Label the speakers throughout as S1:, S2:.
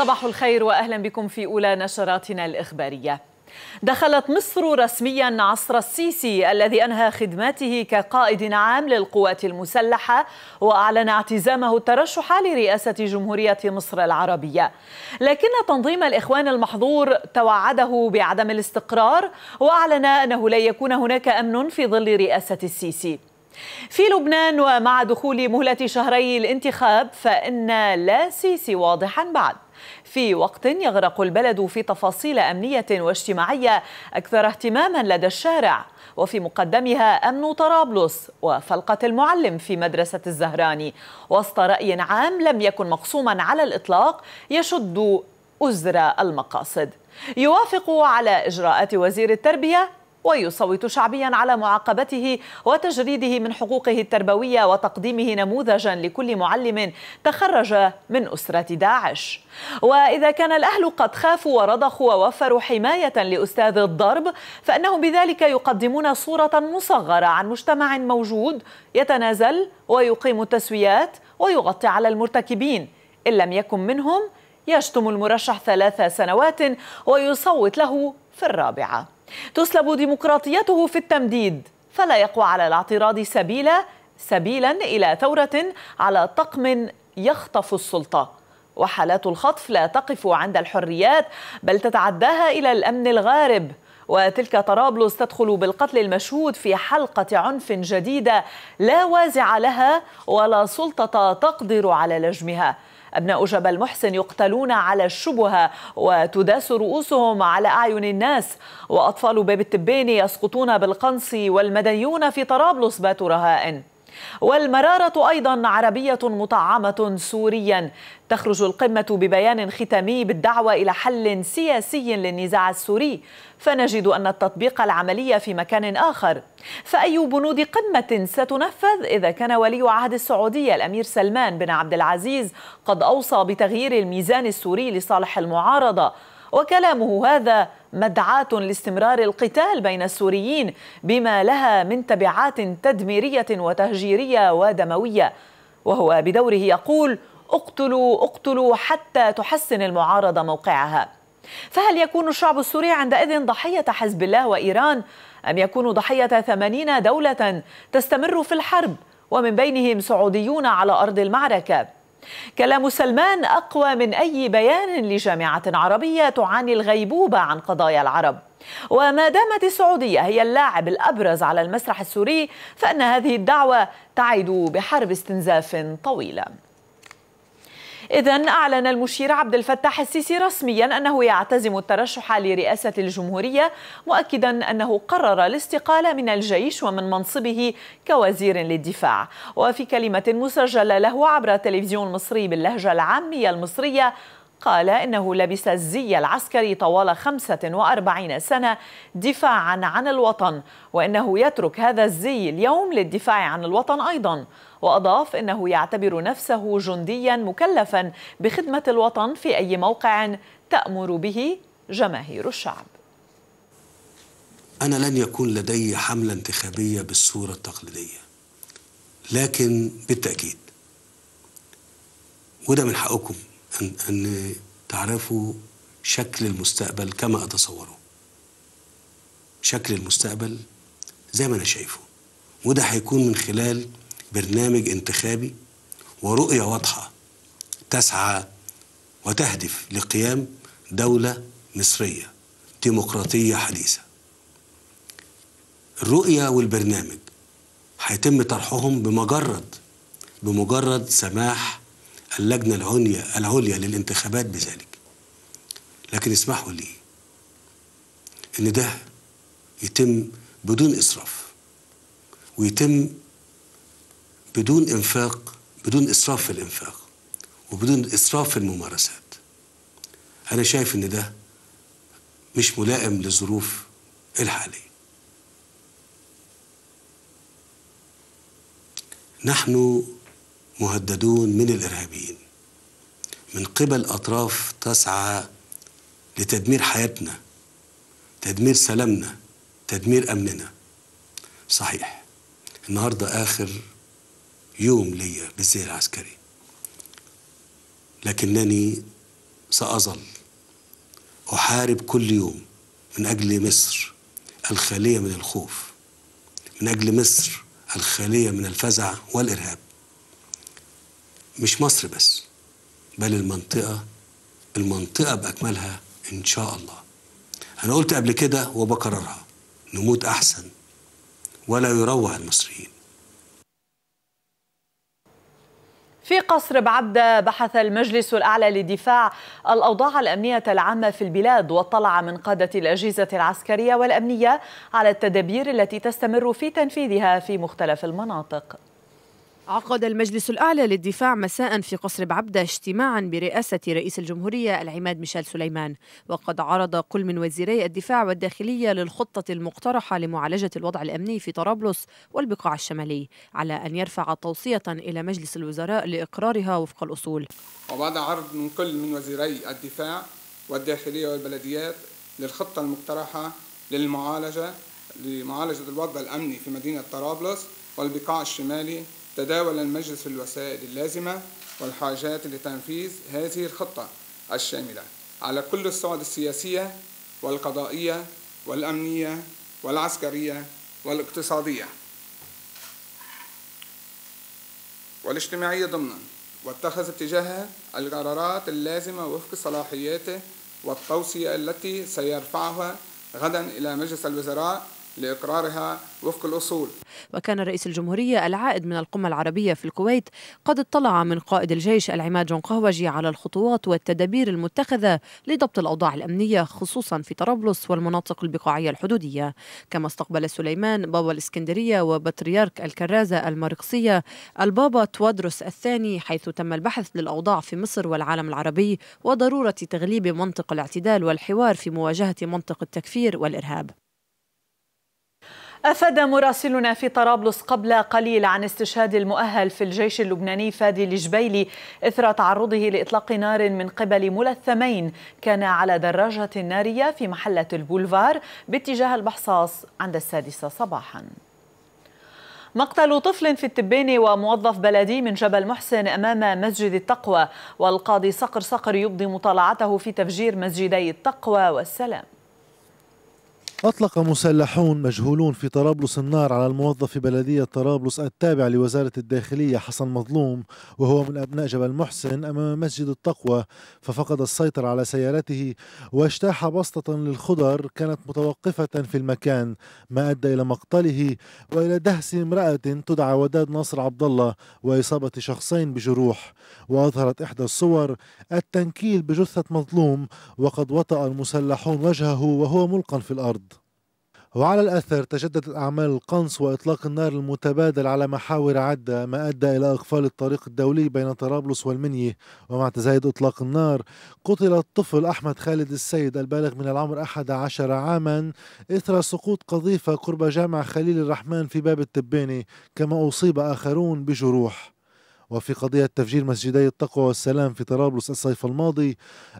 S1: صباح الخير واهلا بكم في اولى نشراتنا الاخباريه. دخلت مصر رسميا عصر السيسي الذي انهى خدماته كقائد عام للقوات المسلحه واعلن اعتزامه الترشح لرئاسه جمهوريه مصر العربيه. لكن تنظيم الاخوان المحظور توعده بعدم الاستقرار واعلن انه لن يكون هناك امن في ظل رئاسه السيسي. في لبنان ومع دخول مهله شهري الانتخاب فان لا سيسي واضحا بعد. في وقت يغرق البلد في تفاصيل أمنية واجتماعية أكثر اهتماما لدى الشارع وفي مقدمها أمن طرابلس وفلقة المعلم في مدرسة الزهراني وسط رأي عام لم يكن مقسوما على الإطلاق يشد أزر المقاصد يوافق على إجراءات وزير التربية ويصوت شعبيا على معاقبته وتجريده من حقوقه التربويه وتقديمه نموذجا لكل معلم تخرج من اسره داعش. واذا كان الاهل قد خافوا ورضخوا ووفروا حمايه لاستاذ الضرب فانهم بذلك يقدمون صوره مصغره عن مجتمع موجود يتنازل ويقيم التسويات ويغطي على المرتكبين ان لم يكن منهم يشتم المرشح ثلاث سنوات ويصوت له في الرابعة تسلب ديمقراطيته في التمديد فلا يقوى على الاعتراض سبيلا سبيلا إلى ثورة على طقم يخطف السلطة وحالات الخطف لا تقف عند الحريات بل تتعداها إلى الأمن الغارب وتلك طرابلس تدخل بالقتل المشهود في حلقة عنف جديدة لا وازع لها ولا سلطة تقدر على لجمها أبناء جبل محسن يقتلون على الشبهة وتداس رؤوسهم على أعين الناس وأطفال باب التبين يسقطون بالقنص والمدنيون في طرابلس باتوا رهائن والمرارة أيضا عربية مطعمة سوريا تخرج القمة ببيان ختامي بالدعوة إلى حل سياسي للنزاع السوري فنجد أن التطبيق العملي في مكان آخر فأي بنود قمة ستنفذ إذا كان ولي عهد السعودية الأمير سلمان بن عبد العزيز قد أوصى بتغيير الميزان السوري لصالح المعارضة وكلامه هذا مدعاة لاستمرار القتال بين السوريين بما لها من تبعات تدميرية وتهجيرية ودموية وهو بدوره يقول اقتلوا اقتلوا حتى تحسن المعارضة موقعها فهل يكون الشعب السوري عندئذ ضحية حزب الله وإيران أم يكون ضحية ثمانين دولة تستمر في الحرب ومن بينهم سعوديون على أرض المعركة؟ كلام سلمان أقوى من أي بيان لجامعة عربية تعاني الغيبوبة عن قضايا العرب وما دامت السعودية هي اللاعب الأبرز على المسرح السوري فإن هذه الدعوة تعد بحرب استنزاف طويلة إذا أعلن المشير عبد الفتاح السيسي رسميا أنه يعتزم الترشح لرئاسة الجمهورية مؤكدا أنه قرر الاستقالة من الجيش ومن منصبه كوزير للدفاع وفي كلمة مسجلة له عبر تلفزيون مصري باللهجة العامية المصرية قال إنه لبس الزي العسكري طوال 45 سنة دفاعا عن الوطن وإنه يترك هذا الزي اليوم للدفاع عن الوطن أيضا وأضاف أنه يعتبر نفسه جنديا مكلفا بخدمة الوطن في أي موقع تأمر به جماهير الشعب
S2: أنا لن يكون لدي حملة انتخابية بالصورة التقليدية لكن بالتأكيد وده من حقكم أن, أن تعرفوا شكل المستقبل كما أتصوره شكل المستقبل زي ما أنا شايفه وده هيكون من خلال برنامج انتخابي ورؤية واضحة تسعى وتهدف لقيام دولة مصرية ديمقراطية حديثة الرؤية والبرنامج هيتم طرحهم بمجرد بمجرد سماح اللجنة العليا العليا للانتخابات بذلك لكن اسمحوا لي ان ده يتم بدون اسراف ويتم بدون إنفاق بدون إسراف في الإنفاق وبدون إسراف في الممارسات أنا شايف إن ده مش ملائم للظروف الحالية نحن مهددون من الإرهابيين من قبل أطراف تسعى لتدمير حياتنا تدمير سلامنا تدمير أمننا صحيح النهاردة آخر يوم لي بالزي العسكري لكنني سأظل أحارب كل يوم من أجل مصر الخالية من الخوف من أجل مصر الخالية من الفزع والإرهاب مش مصر بس بل المنطقة المنطقة بأكملها إن شاء الله أنا قلت قبل كده وبكررها نموت أحسن ولا يروع المصريين
S1: في قصر بعبدة بحث المجلس الأعلى للدفاع الأوضاع الأمنية العامة في البلاد واطلع من قادة الأجهزة العسكرية والأمنية على التدابير التي تستمر
S3: في تنفيذها في مختلف المناطق عقد المجلس الأعلى للدفاع مساء في قصر بعبدة اجتماعا برئاسة رئيس الجمهورية العماد ميشيل سليمان وقد عرض كل من وزيري الدفاع والداخلية للخطة المقترحة لمعالجة الوضع الأمني في طرابلس والبقاع الشمالي على أن يرفع توصية إلى مجلس الوزراء لإقرارها وفق الأصول
S4: وبعد عرض من كل من وزيري الدفاع والداخلية والبلديات للخطة المقترحة للمعالجة لمعالجة الوضع الأمني في مدينة طرابلس والبقاع الشمالي تداول المجلس الوسائل اللازمة والحاجات لتنفيذ هذه الخطة الشاملة على كل الصعد السياسية والقضائية والأمنية والعسكرية والاقتصادية والاجتماعية ضمنا واتخذ اتجاهها القرارات اللازمة وفق صلاحياته والتوصية التي سيرفعها غدا إلى مجلس الوزراء لإقرارها وفق الأصول
S3: وكان رئيس الجمهورية العائد من القمة العربية في الكويت قد اطلع من قائد الجيش العماد جون قهوجي على الخطوات والتدابير المتخذة لضبط الأوضاع الأمنية خصوصا في طرابلس والمناطق البقاعية الحدودية كما استقبل سليمان بابا الإسكندرية وبطريرك الكرازة المرقسية البابا توادرس الثاني حيث تم البحث للأوضاع في مصر والعالم العربي وضرورة تغليب منطق الاعتدال والحوار في مواجهة منطق التكفير والإرهاب أفاد
S1: مراسلنا في طرابلس قبل قليل عن استشهاد المؤهل في الجيش اللبناني فادي الجبيلي إثر تعرضه لإطلاق نار من قبل ملثمين كان على دراجة نارية في محلة البولفار باتجاه البحصاص عند السادسة صباحاً مقتل طفل في التبين وموظف بلدي من جبل محسن أمام مسجد التقوى والقاضي صقر صقر يبدي مطالعته في تفجير مسجدي التقوى والسلام
S5: أطلق مسلحون مجهولون في طرابلس النار على الموظف في بلدية طرابلس التابع لوزارة الداخلية حسن مظلوم وهو من أبناء جبل محسن أمام مسجد التقوى ففقد السيطرة على سيارته واجتاح بسطة للخضر كانت متوقفة في المكان ما أدى إلى مقتله وإلى دهس امرأة تدعى وداد ناصر عبد الله وإصابة شخصين بجروح وأظهرت إحدى الصور التنكيل بجثة مظلوم وقد وطأ المسلحون وجهه وهو ملقى في الأرض وعلى الأثر تجددت أعمال القنص وإطلاق النار المتبادل على محاور عدة ما أدى إلى إقفال الطريق الدولي بين طرابلس والمنية ومع تزايد إطلاق النار قتل الطفل أحمد خالد السيد البالغ من العمر 11 عاما إثر سقوط قذيفة قرب جامع خليل الرحمن في باب التباني كما أصيب آخرون بجروح وفي قضية تفجير مسجدي التقوى والسلام في طرابلس الصيف الماضي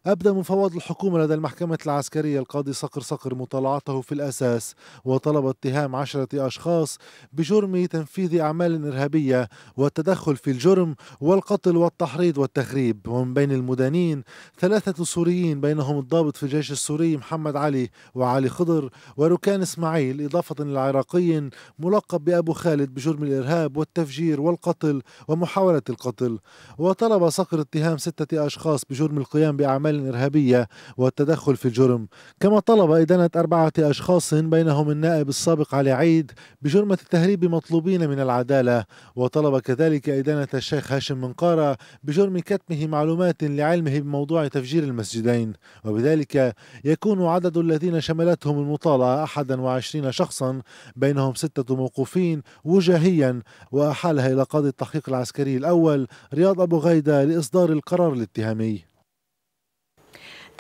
S5: أبدى مفوض الحكومة لدى المحكمة العسكرية القاضي صقر صقر مطالعته في الأساس وطلب اتهام عشرة أشخاص بجرم تنفيذ أعمال إرهابية والتدخل في الجرم والقتل والتحريض والتخريب ومن بين المدانين ثلاثة سوريين بينهم الضابط في الجيش السوري محمد علي وعلي خضر وركان إسماعيل إضافة للعراقي ملقب بأبو خالد بجرم الإرهاب والتفجير والقتل ومحاولة القتل وطلب صقر اتهام ستة أشخاص بجرم القيام بأعمال إرهابية والتدخل في الجرم كما طلب إدانة أربعة أشخاص بينهم النائب السابق علي عيد بجرمة التهريب مطلوبين من العدالة وطلب كذلك إدانة الشيخ هاشم منقارة بجرم كتمه معلومات لعلمه بموضوع تفجير المسجدين وبذلك يكون عدد الذين شملتهم المطالعة 21 شخصا بينهم ستة موقوفين وجاهيا وأحالها إلى قاضي التحقيق العسكري الأول الأول رياض أبو غيدة لإصدار القرار الاتهامي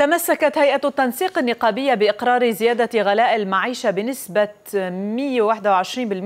S1: تمسكت هيئة التنسيق النقابية بإقرار زيادة غلاء المعيشة بنسبة 121%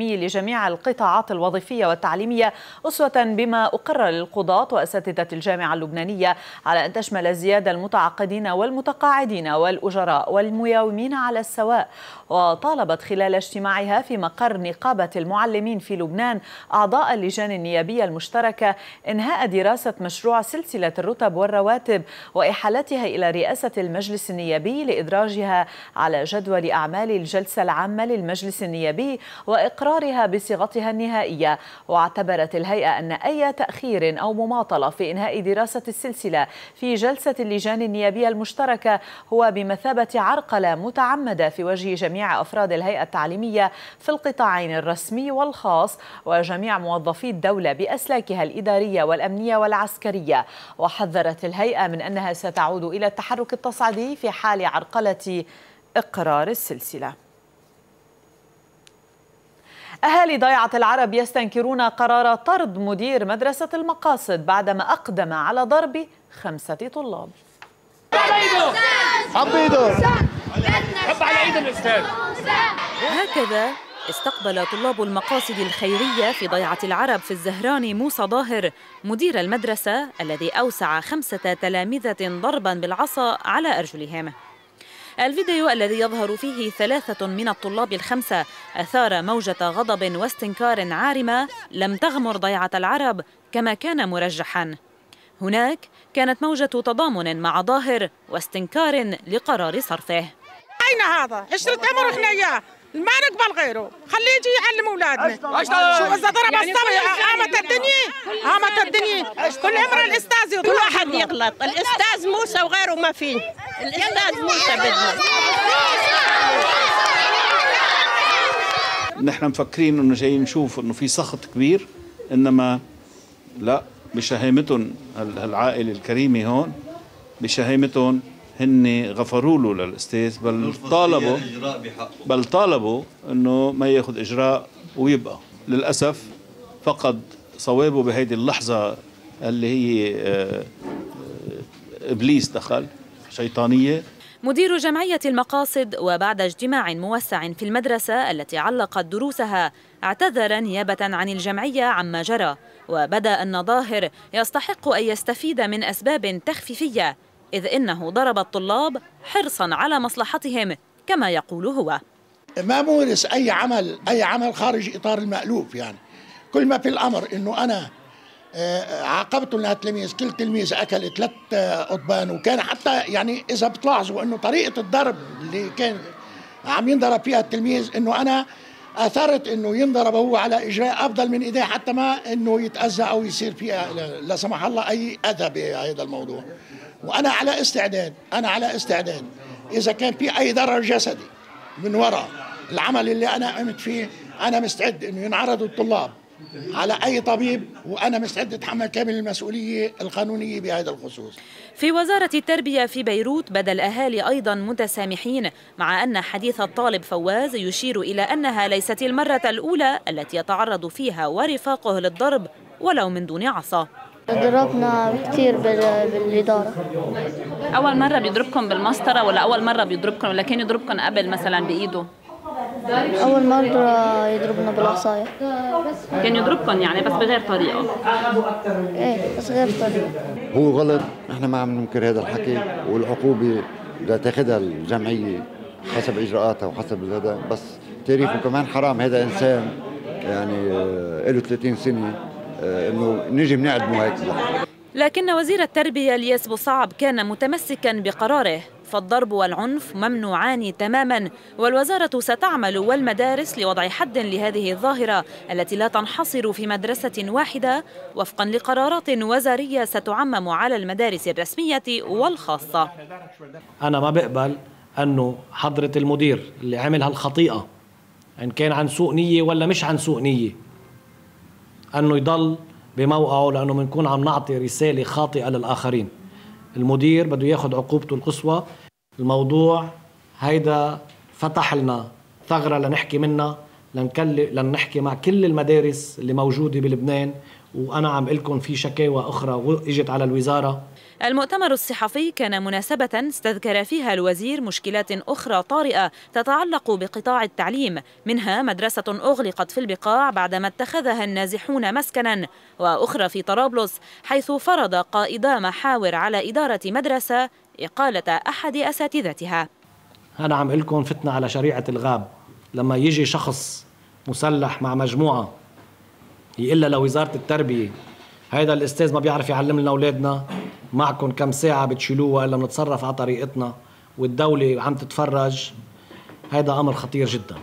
S1: لجميع القطاعات الوظيفية والتعليمية أسوة بما أقر للقضاة وأساتذة الجامعة اللبنانية على أن تشمل الزيادة المتعاقدين والمتقاعدين والأجراء والمياومين على السواء وطالبت خلال اجتماعها في مقر نقابة المعلمين في لبنان أعضاء اللجان النيابية المشتركة إنهاء دراسة مشروع سلسلة الرتب والرواتب وإحالتها إلى رئاسة المجلس النيابي لإدراجها على جدول أعمال الجلسة العامة للمجلس النيابي وإقرارها بصيغتها النهائية واعتبرت الهيئة أن أي تأخير أو مماطلة في إنهاء دراسة السلسلة في جلسة اللجان النيابية المشتركة هو بمثابة عرقلة متعمدة في وجه جميع أفراد الهيئة التعليمية في القطاعين الرسمي والخاص وجميع موظفي الدولة بأسلاكها الإدارية والأمنية والعسكرية وحذرت الهيئة من أنها ستعود إلى التحرك الحق التصعيدي في حال عرقلة إقرار السلسلة أهالي ضيعة العرب يستنكرون قرار طرد مدير مدرسة المقاصد بعدما أقدم على ضرب خمسة طلاب
S5: ايده
S6: على ايد الاستاذ
S1: هكذا استقبل
S7: طلاب المقاصد الخيرية في ضيعة العرب في الزهران موسى ظاهر مدير المدرسة الذي أوسع خمسة تلامذة ضربا بالعصا على أرجلهم الفيديو الذي يظهر فيه ثلاثة من الطلاب الخمسة أثار موجة غضب واستنكار عارمة لم تغمر ضيعة العرب كما كان مرجحاً هناك كانت موجة تضامن مع ظاهر واستنكار لقرار صرفه
S8: أين هذا؟ عشرة أمر إحنا إياه ما نقبل غيره خليه يجي يعلم اولادنا شو اذا ضرب يعني الصبي قامت آه، الدنيا قامت الدنيا كل
S9: عمر الاستاذ كل واحد يغلط الاستاذ موسى
S1: وغيره ما فيه الاستاذ موسى
S6: بدنا
S5: نحن مفكرين انه جايين نشوف انه في سخط كبير انما لا بشهامتهم هالعائله الكريمه هون بشهامتهم هن غفروا له للاستاذ بل طالبوا بل طالبوا انه ما ياخذ اجراء ويبقى للاسف فقد صوابه بهيدي اللحظه اللي هي آه، ابليس دخل شيطانيه
S7: مدير جمعية المقاصد وبعد اجتماع موسع في المدرسة التي علقت دروسها اعتذر نيابة عن الجمعية عما جرى وبدا ان ظاهر يستحق أن يستفيد من أسباب تخفيفية إذ إنه ضرب الطلاب حرصا على
S4: مصلحتهم كما يقول هو ما مورس أي عمل أي عمل خارج إطار المألوف يعني كل ما في الأمر إنه أنا آه، عاقبت التلاميذ كل تلميذ اكل ثلاث آه، قضبان وكان حتى يعني اذا بتلاحظوا انه طريقه الضرب اللي كان عم ينضرب فيها التلميذ انه انا اثرت انه ينضرب هو على اجراء افضل من ايديه حتى ما انه يتاذى او يصير فيها لا سمح الله اي اذى بهذا الموضوع وانا على استعداد انا على استعداد اذا كان في اي ضرر جسدي من وراء العمل اللي انا قمت فيه انا مستعد انه ينعرضوا الطلاب على أي طبيب وأنا مستعد أتحمل كامل المسؤولية القانونية بهذا الخصوص
S7: في وزارة التربية في بيروت بدا الأهالي أيضا متسامحين مع أن حديث الطالب فواز يشير إلى أنها ليست المرة الأولى التي يتعرض فيها ورفاقه للضرب ولو من دون عصا
S6: ضربنا كثير بالإدارة
S7: أول مرة بيضربكم بالمسطرة ولا أول مرة بيضربكم ولا كان يضربكم قبل مثلا بإيده
S6: أول مرة يضربنا بالعصاية كان يضربكم يعني بس بغير طريقة إيه بس غير
S7: طريقة
S4: هو غلط نحن ما عم ننكر هذا الحكي والعقوبة بدها تاخذها الجمعية حسب إجراءاتها وحسب هذا بس تعريفه كمان حرام هذا إنسان
S10: يعني آه، له 30 سنة آه، إنه نجي بنعدمه هيك
S7: لكن وزير التربية الياس بوصعب كان متمسكا بقراره فالضرب والعنف ممنوعان تماما والوزارة ستعمل والمدارس لوضع حد لهذه الظاهرة التي لا تنحصر في مدرسة واحدة وفقا لقرارات وزارية ستعمم على المدارس الرسمية والخاصة
S11: أنا ما بقبل أنه حضرة المدير اللي عمل هالخطيئة إن كان عن سوء نية ولا مش عن سوء نية أنه يضل بموقعه لأنه بنكون عم نعطي رسالة خاطئة للآخرين المدير بده ياخذ عقوبته القصوى الموضوع هيدا فتح لنا ثغرة لنحكي منها لنحكي مع كل المدارس اللي موجودة بلبنان وأنا عم لكم في شكاوى أخرى إجت على الوزارة
S7: المؤتمر الصحفي كان مناسبة استذكر فيها الوزير مشكلات أخرى طارئة تتعلق بقطاع التعليم منها مدرسة أغلقت في البقاع بعدما اتخذها النازحون مسكنا وأخرى في طرابلس حيث فرض قائدا محاور على إدارة مدرسة إقالة أحد أساتذتها
S11: أنا عم لكم فتنة على شريعة الغاب لما يجي شخص مسلح مع مجموعة لها لوزارة التربية هيدا الأستاذ ما بيعرف يعلم لنا أولادنا معكم كم ساعة بتشيلوها إلا بنتصرف على طريقتنا والدولة عم تتفرج هيدا أمر خطير جدا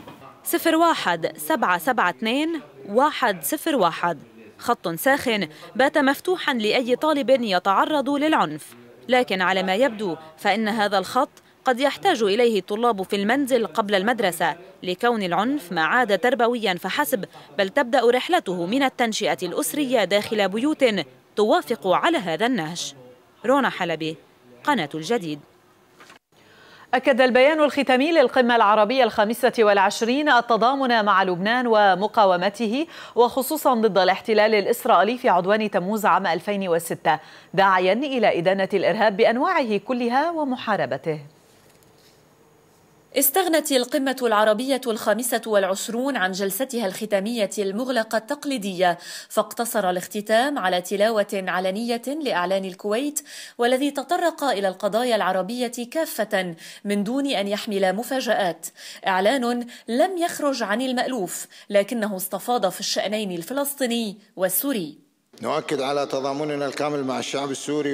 S7: صفر واحد سبعة سبعة اثنين واحد صفر واحد خط ساخن بات مفتوحا لأي طالب يتعرض للعنف لكن على ما يبدو فإن هذا الخط قد يحتاج إليه الطلاب في المنزل قبل المدرسة لكون العنف ما عاد تربويا فحسب بل تبدأ رحلته من التنشئة الأسرية داخل بيوت توافق على هذا النهج رونا حلبي قناة الجديد
S1: أكد البيان الختامي للقمة العربية الخامسة والعشرين التضامن مع لبنان ومقاومته وخصوصا ضد الاحتلال الإسرائيلي في عدوان تموز عام 2006 داعيا إلى إدانة الإرهاب بأنواعه كلها ومحاربته
S12: استغنت القمة العربية الخامسة والعشرون عن جلستها الختامية المغلقة التقليدية فاقتصر الاختتام على تلاوة علنية لإعلان الكويت والذي تطرق إلى القضايا العربية كافة من دون أن يحمل مفاجآت إعلان لم يخرج عن المألوف لكنه استفاض في الشأنين الفلسطيني والسوري
S4: نؤكد على تضامننا الكامل مع الشعب السوري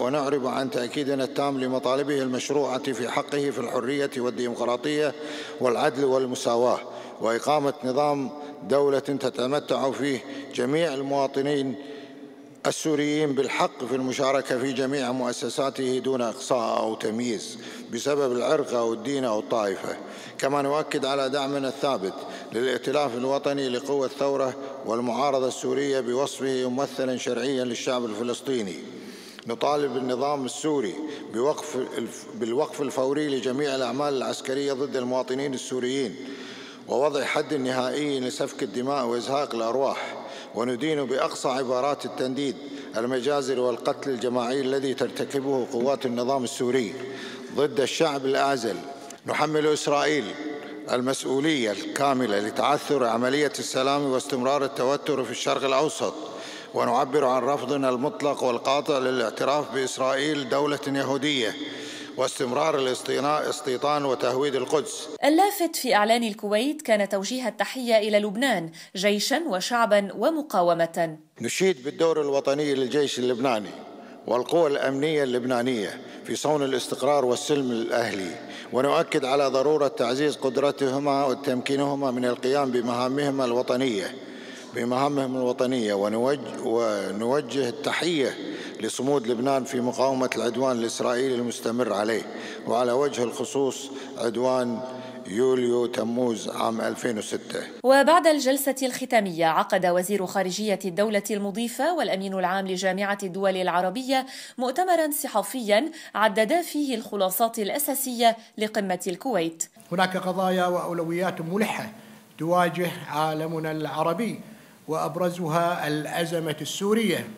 S4: ونعرب عن تأكيدنا التام لمطالبه المشروعة في حقه في الحرية والديمقراطية والعدل والمساواة وإقامة نظام دولة تتمتع فيه جميع المواطنين السوريين بالحق في المشاركة في جميع مؤسساته دون إقصاء أو تمييز بسبب العرق أو الدين أو الطائفة كما نؤكد على دعمنا الثابت للائتلاف الوطني لقوة الثورة والمعارضة السورية بوصفه ممثلا شرعيا للشعب الفلسطيني نطالب النظام السوري بوقف بالوقف الفوري لجميع الأعمال العسكرية ضد المواطنين السوريين ووضع حد نهائي لسفك الدماء وإزهاق الأرواح وندين بأقصى عبارات التنديد المجازر والقتل الجماعي الذي ترتكبه قوات النظام السوري ضد الشعب الآزل نحمل إسرائيل المسؤولية الكاملة لتعثر عملية السلام واستمرار التوتر في الشرق الأوسط ونعبر عن رفضنا المطلق والقاطع للاعتراف بإسرائيل دولة يهودية واستمرار الاستيطان وتهويد القدس
S12: اللافت في إعلان الكويت كان توجيه التحية إلى لبنان جيشا وشعبا ومقاومة
S4: نشيد بالدور الوطني للجيش اللبناني والقوى الأمنية اللبنانية في صون الاستقرار والسلم الأهلي ونؤكد على ضرورة تعزيز قدرتهما وتمكينهما من القيام بمهامهما الوطنية بمهامهم الوطنية ونوجه, ونوجه التحية لصمود لبنان في مقاومة العدوان الإسرائيلي المستمر عليه وعلى وجه الخصوص عدوان يوليو تموز عام 2006
S12: وبعد الجلسة الختامية عقد وزير خارجية الدولة المضيفة والأمين العام لجامعة الدول العربية مؤتمرا صحفيا عددا فيه الخلاصات الأساسية لقمة الكويت
S4: هناك قضايا وأولويات ملحة تواجه عالمنا العربي وأبرزها الأزمة السورية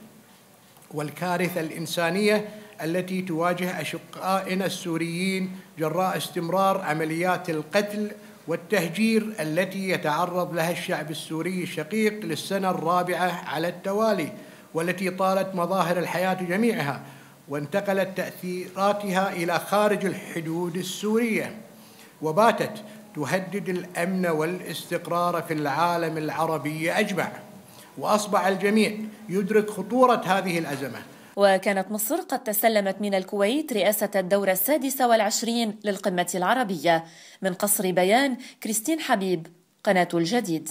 S4: والكارثة الإنسانية التي تواجه أشقائنا السوريين جراء استمرار عمليات القتل والتهجير التي يتعرض لها الشعب السوري الشقيق للسنة الرابعة على التوالي والتي طالت مظاهر الحياة جميعها وانتقلت تأثيراتها إلى خارج الحدود السورية وباتت تهدد الأمن والاستقرار في العالم العربي أجمع وأصبح الجميع يدرك خطورة هذه الأزمة
S12: وكانت مصر قد تسلمت من الكويت رئاسة الدورة السادسة والعشرين للقمة العربية من قصر بيان كريستين حبيب قناة الجديد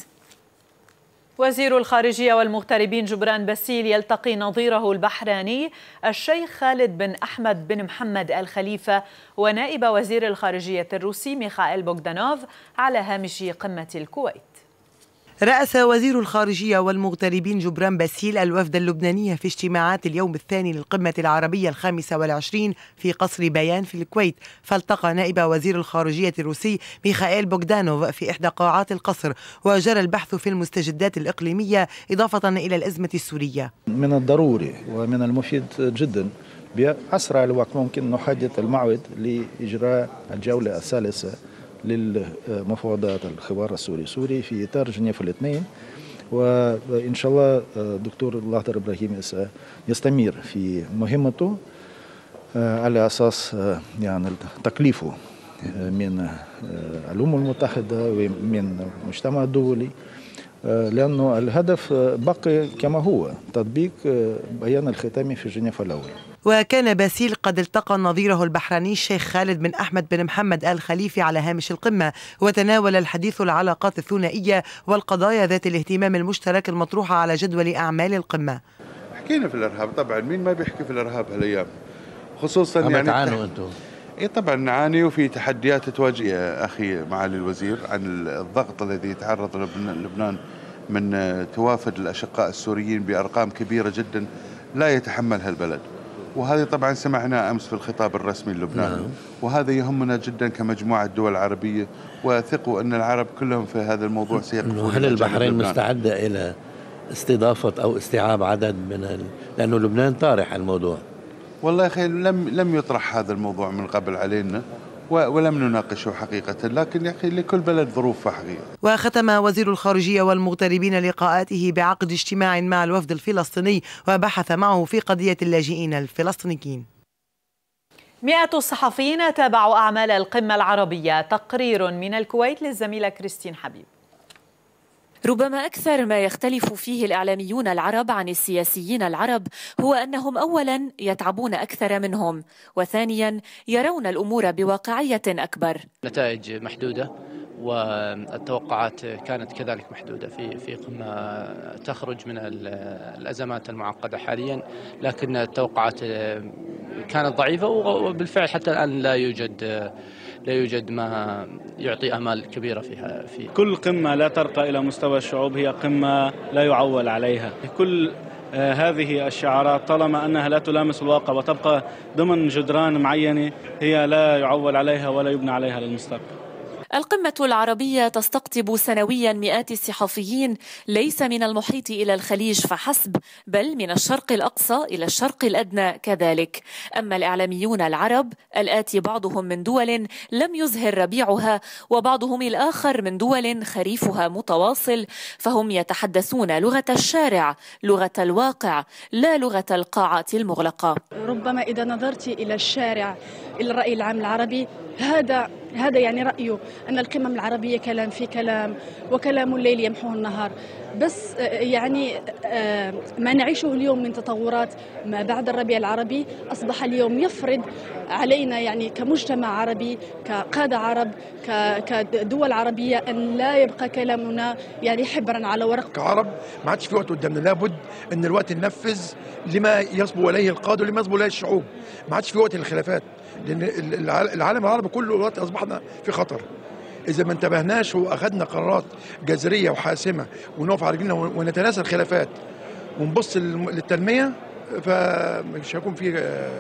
S1: وزير الخارجية والمغتربين جبران باسيل يلتقي نظيره البحراني الشيخ خالد بن أحمد بن محمد الخليفة ونائب وزير الخارجية الروسي ميخائيل بوغدانوف على هامش قمة الكويت
S8: رأس وزير الخارجية والمغتربين جبران باسيل الوفد اللبناني في اجتماعات اليوم الثاني للقمة العربية الخامسة والعشرين في قصر بيان في الكويت فالتقى نائب وزير الخارجية الروسي ميخائيل بوغدانوف في إحدى قاعات القصر وجرى البحث في المستجدات الإقليمية إضافة إلى الأزمة السورية
S5: من الضروري ومن المفيد جدا بأسرع الوقت ممكن نحدد الموعد لإجراء الجولة الثالثة للمفاوضات الحوار السوري السوري في إطار جنيف الاثنين وإن شاء الله الدكتور آه، الأخضر إبراهيم آه، يستمر في مهمته آه، على أساس يعني تكليفه من الأمم المتحدة ومن المجتمع الدولي لأنه الهدف بقي كما هو تطبيق بيان الختامي في جنيف الأول
S8: وكان باسيل قد التقى نظيره البحريني الشيخ خالد بن أحمد بن محمد آل خليفي على هامش القمة وتناول الحديث العلاقات الثنائية والقضايا ذات الاهتمام المشترك المطروحة على جدول أعمال القمة
S5: حكينا في الإرهاب طبعا مين ما بيحكي في الإرهاب هالأيام خصوصا يعني تعانوا أنتم اي طبعا نعاني وفي تحديات تواجهها اخي معالي الوزير عن الضغط الذي يتعرض لبنان من توافد الاشقاء السوريين بارقام كبيره جدا لا يتحملها البلد. وهذه طبعا سمعناه امس في الخطاب الرسمي اللبناني نعم. وهذا يهمنا جدا كمجموعه دول عربيه وثقوا ان العرب كلهم في هذا الموضوع سيقفون نعم. هل البحرين مستعده الى استضافه او استيعاب عدد من ال... لانه لبنان طارح الموضوع والله يا اخي لم لم يطرح هذا الموضوع من قبل علينا ولم نناقشه حقيقة لكن يا أخي لكل بلد ظروفه حقيقة
S8: وختم وزير الخارجية والمغتربين لقاءاته بعقد اجتماع مع الوفد الفلسطيني وبحث معه في قضية اللاجئين الفلسطينيين
S1: مئة صحفيين تابعوا أعمال القمة العربية تقرير من الكويت للزميلة كريستين حبيب
S8: ربما
S12: أكثر ما يختلف فيه الإعلاميون العرب عن السياسيين العرب هو أنهم أولا يتعبون أكثر منهم وثانيا يرون الأمور بواقعية أكبر
S13: نتائج محدودة والتوقعات كانت كذلك محدوده في
S14: في قمه تخرج من الازمات المعقده حاليا لكن التوقعات كانت ضعيفه وبالفعل حتى الان لا يوجد لا يوجد ما يعطي امال كبيره فيها في
S5: كل قمه لا ترقى الى مستوى الشعوب هي قمه لا يعول عليها كل آه، هذه الشعارات طالما انها لا تلامس الواقع وتبقى ضمن جدران معينه هي لا يعول عليها ولا يبنى عليها للمستقبل
S12: القمة العربية تستقطب سنويا مئات الصحفيين ليس من المحيط إلى الخليج فحسب بل من الشرق الأقصى إلى الشرق الأدنى كذلك أما الإعلاميون العرب الآتي بعضهم من دول لم يزهر ربيعها وبعضهم الآخر من دول خريفها متواصل فهم يتحدثون لغة الشارع لغة الواقع لا لغة القاعات المغلقة
S3: ربما إذا نظرت إلى الشارع إلى الرأي العام العربي هذا هذا يعني رأيه أن القمم العربية كلام في كلام وكلام الليل يمحوه النهار بس آه، يعني آه، ما نعيشه اليوم من تطورات ما بعد الربيع العربي أصبح اليوم يفرض علينا يعني كمجتمع عربي كقادة عرب كدول عربية أن لا يبقى كلامنا يعني حبرا على
S4: ورق كعرب ما عادش في وقت قدامنا لابد أن الوقت ننفذ لما يصبو إليه القادة ولما يصبو إليه الشعوب ما عادش في وقت الخلافات لان العالم العربي كله دلوقتي اصبحنا في خطر اذا ما انتبهناش واخذنا قرارات جذريه وحاسمه ونقف على رجلنا ونتناسى الخلافات ونبص للتنميه فمش هيكون في آه،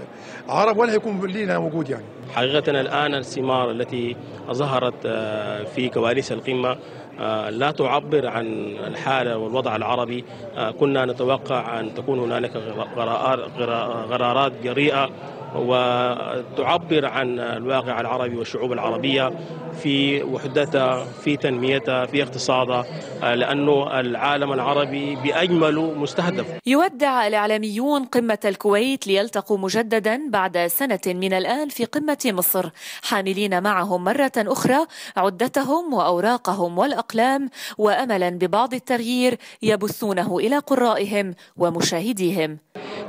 S4: عرب ولا هيكون لينا وجود يعني
S14: حقيقة الآن الثمار التي ظهرت آه، في كواليس القمة آه، لا تعبر عن الحالة والوضع العربي كنا نتوقع أن تكون هنالك غرارات جريئة وتعبر عن الواقع العربي والشعوب العربية في وحدتها في تنميتها في اقتصادها آه، لأنه العالم العربي بأجمله مستهدف
S12: يودع الإعلاميون قمة الكويت ليلتقوا مجددا بعد سنة من الآن في قمة مصر حاملين معهم مرة أخرى عدتهم وأوراقهم والأقلام وأملا ببعض التغيير يبثونه إلى قرائهم ومشاهديهم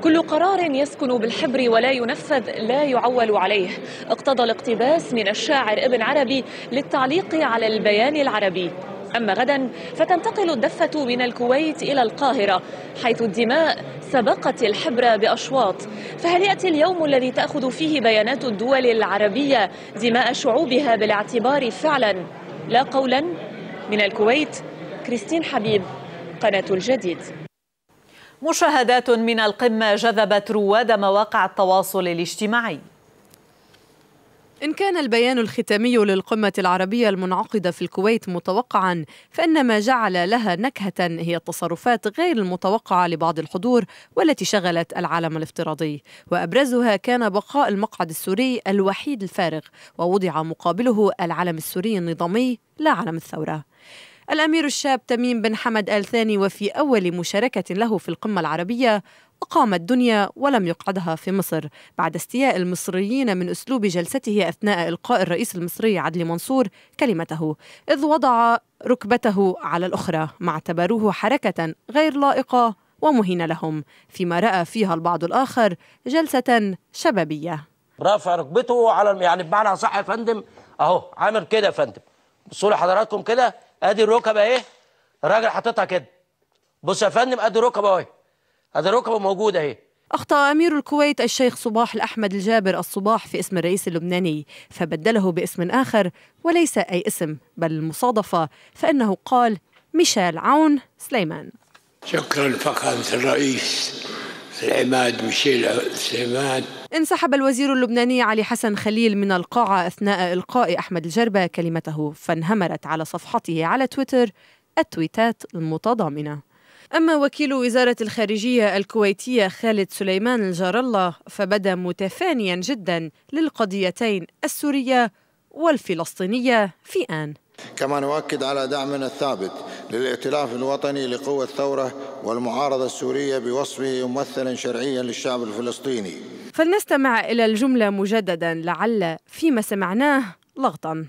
S12: كل قرار يسكن بالحبر ولا ينفذ أسد لا يعول عليه اقتضى الاقتباس من الشاعر ابن عربي للتعليق على البيان العربي أما غدا فتنتقل الدفة من الكويت إلى القاهرة حيث الدماء سبقت الحبر بأشواط فهل يأتي اليوم الذي تأخذ فيه بيانات الدول العربية دماء شعوبها بالاعتبار فعلا لا قولا من الكويت كريستين حبيب قناة الجديد مشاهدات من القمة جذبت رواد
S1: مواقع التواصل الاجتماعي
S3: إن كان البيان الختامي للقمة العربية المنعقدة في الكويت متوقعا فإن ما جعل لها نكهة هي التصرفات غير المتوقعة لبعض الحضور والتي شغلت العالم الافتراضي وأبرزها كان بقاء المقعد السوري الوحيد الفارغ ووضع مقابله العلم السوري النظامي لا علم الثورة الأمير الشاب تميم بن حمد آل ثاني وفي أول مشاركة له في القمة العربية أقام الدنيا ولم يقعدها في مصر بعد استياء المصريين من أسلوب جلسته أثناء إلقاء الرئيس المصري عدلي منصور كلمته إذ وضع ركبته على الأخرى مع اعتبروه حركة غير لائقة ومهين لهم فيما رأى فيها البعض الآخر جلسة شبابية
S4: رافع ركبته على يعني بمعنى صح يا فندم أهو عامل كده يا فندم بصوا لحضراتكم كده ادي الركبه ايه الراجل حاططها كده بص يا فندم ادي الركبه اهي ادي الركبه موجوده اهي
S3: أخطأ أمير الكويت الشيخ صباح الأحمد الجابر الصباح في اسم الرئيس اللبناني فبدله باسم آخر وليس أي اسم بل المصادفة فإنه قال ميشيل عون سليمان
S4: شكرا فخامة الرئيس العماد مشيل سليمان
S3: انسحب الوزير اللبناني علي حسن خليل من القاعة أثناء إلقاء أحمد الجربة كلمته فانهمرت على صفحته على تويتر التويتات المتضامنة أما وكيل وزارة الخارجية الكويتية خالد سليمان الجار الله فبدا متفانيا جدا للقضيتين السورية والفلسطينية في آن
S4: كما نؤكد على دعمنا الثابت للائتلاف الوطني لقوى الثورة والمعارضة السورية بوصفه ممثلا شرعيا للشعب الفلسطيني
S3: فلنستمع إلى الجملة مجددا لعل فيما سمعناه لغطا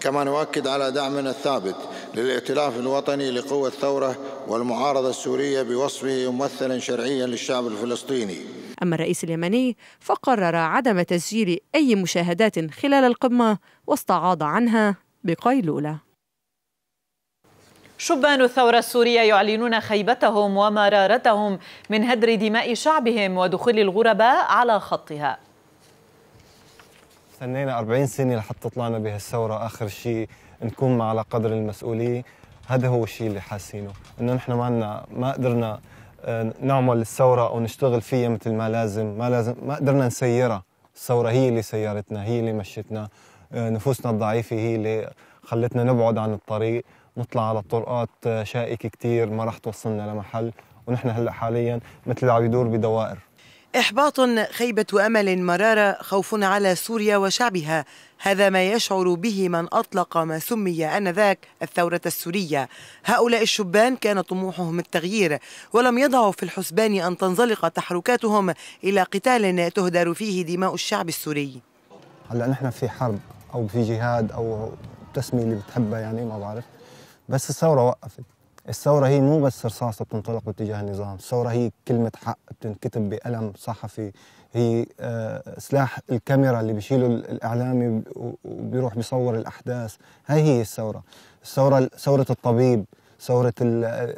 S4: كما نؤكد على دعمنا الثابت للائتلاف الوطني لقوى الثورة والمعارضة السورية بوصفه ممثلا شرعيا للشعب الفلسطيني
S3: أما الرئيس اليمني فقرر عدم تسجيل أي مشاهدات خلال القمة واستعاض عنها بقيلولة
S1: شبان الثورة السورية يعلنون خيبتهم ومرارتهم من هدر دماء شعبهم ودخول الغرباء على خطها
S10: استنينا 40 سنة لحتى طلعنا بهالثورة آخر شيء نكون على قدر المسؤولية هذا هو الشيء اللي حاسينه إنه نحن ما عنا ما قدرنا آه، نعمل الثورة أو نشتغل فيها مثل ما لازم ما لازم ما قدرنا نسيرها الثورة هي اللي سيرتنا هي اللي مشتنا نفوسنا الضعيفة هي اللي خلتنا نبعد عن الطريق نطلع على الطرقات آه، شائكة كتير ما رح توصلنا لمحل ونحن هلأ حاليا مثل اللي عم يدور بدوائر
S8: إحباط خيبة أمل مرارة خوف على سوريا وشعبها هذا ما يشعر به من أطلق ما سمي آنذاك الثورة السورية هؤلاء الشبان كان طموحهم التغيير ولم يضعوا في الحسبان أن تنزلق تحركاتهم إلى قتال تهدر فيه دماء الشعب السوري
S10: هلا نحن في حرب او في جهاد او تسمية اللي بتحبها يعني ما بعرف بس الثوره وقفت الثوره هي مو بس رصاصه بتنطلق باتجاه النظام الثوره هي كلمه حق بتنكتب بقلم صحفي هي آه، سلاح الكاميرا اللي بيشيله الاعلامي وبيروح بيصور الاحداث هاي هي الثوره الثوره ثوره الطبيب ثورة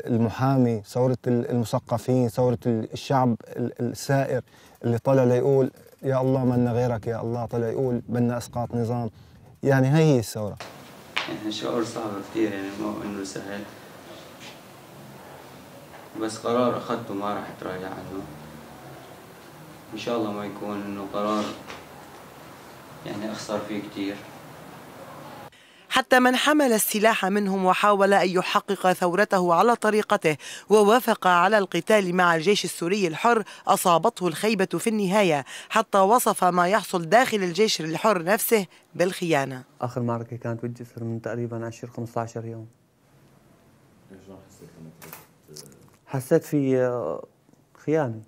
S10: المحامي ثورة المثقفين ثورة الشعب السائر اللي طلع ليقول يا الله منا غيرك يا الله طلع يقول بدنا اسقاط نظام يعني هي هي الثوره
S14: يعني شعور صعب كثير يعني مو انه سهل بس قرار اخذته ما راح اتراجع عنه ان شاء الله ما يكون انه قرار يعني اخسر فيه كثير
S8: حتى من حمل السلاح منهم وحاول أن يحقق ثورته على طريقته ووافق على القتال مع الجيش السوري الحر أصابته الخيبة في النهاية حتى وصف ما يحصل داخل الجيش الحر نفسه بالخيانة
S2: آخر معركة كانت بالجسر من تقريبا 10-15 يوم حسيت في خيانة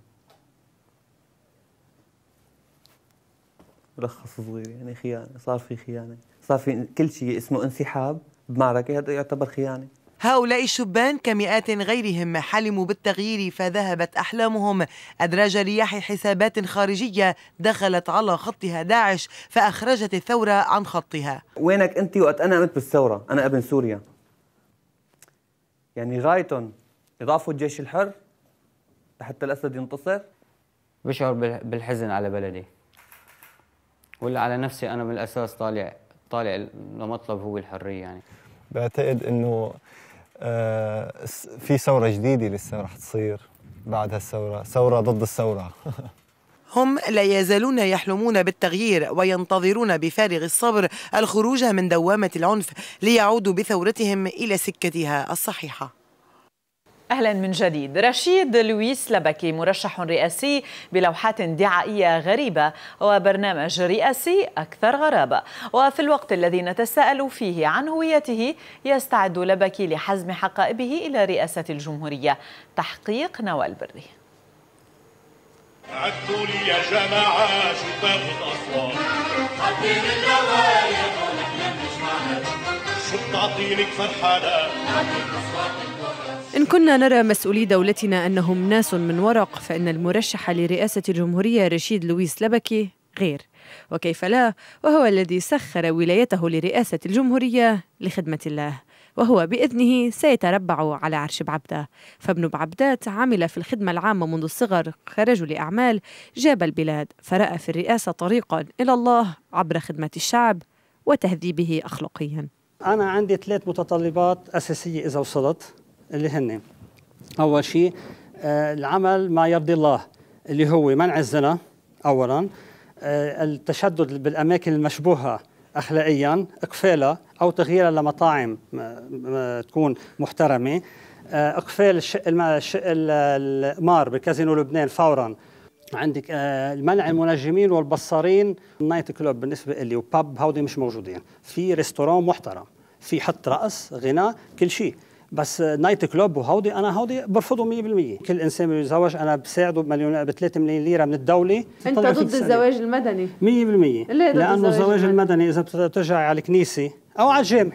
S2: ملخص صغير يعني خيانة صار في خيانة صار في كل شيء اسمه انسحاب بمعركة هذا يعتبر خيانة
S8: هؤلاء الشبان كمئات غيرهم حلموا بالتغيير فذهبت أحلامهم أدراج رياح حسابات خارجية دخلت على خطها داعش فأخرجت الثورة عن خطها
S2: وينك أنت وقت أنا قمت بالثورة أنا ابن سوريا يعني غايتهم يضافوا الجيش الحر لحتى الأسد ينتصر بشعر
S14: بالحزن على بلدي ولا على نفسي أنا من الأساس طالع طالع لمطلب هو الحريه يعني
S10: بعتقد انه آه، في ثوره جديده لسه رح تصير بعد هالثوره ثوره ضد الثوره
S8: هم لا يزالون يحلمون بالتغيير وينتظرون بفارغ الصبر الخروج من دوامه العنف ليعودوا بثورتهم الى سكتها الصحيحه
S1: أهلا من جديد رشيد لويس لبكي مرشح رئاسي بلوحات دعائية غريبة وبرنامج رئاسي أكثر غرابة وفي الوقت الذي نتساءل فيه عن هويته يستعد لبكي لحزم حقائبه إلى رئاسة الجمهورية تحقيق نوال بري
S8: عدوا لي يا
S5: جماعة شباب الأصوات حطين النوايا ونحن مش شو بتعطيلك فرحانة نعطيك
S2: إن
S3: كنا نرى مسؤولي دولتنا أنهم ناس من ورق فإن المرشح لرئاسة الجمهورية رشيد لويس لبكي غير وكيف لا وهو الذي سخر ولايته لرئاسة الجمهورية لخدمة الله وهو بإذنه سيتربع على عرش بعبدة فابن بعبدات عمل في الخدمة العامة منذ الصغر كرجل أعمال جاب البلاد فرأى في الرئاسة طريقا إلى الله عبر خدمة الشعب وتهذيبه
S14: أخلاقيا أنا عندي ثلاث متطلبات أساسية إذا وصلت اللي هن أول شيء آه، العمل ما يرضي الله اللي هو منع الزنا أولا آه، التشدد بالأماكن المشبوهة أخلاقيا إقفالها أو تغييرها لمطاعم تكون محترمة آه، إقفال الشق الشق القمار بكازينو لبنان فورا عندك منع المنجمين والبصارين نايت كلوب بالنسبة لي وباب هودي مش موجودين في ريستوران محترم في حط رقص غناء كل شيء بس نايت كلوب وهودي انا هودي برفضه 100% كل انسان بده يتزوج انا بساعده بمليون ب 3 مليون ليره من الدوله انت ضد الزواج المدني 100% ليه ضد لانه الزواج المدني اذا بترجعي على الكنيسه او على الجامع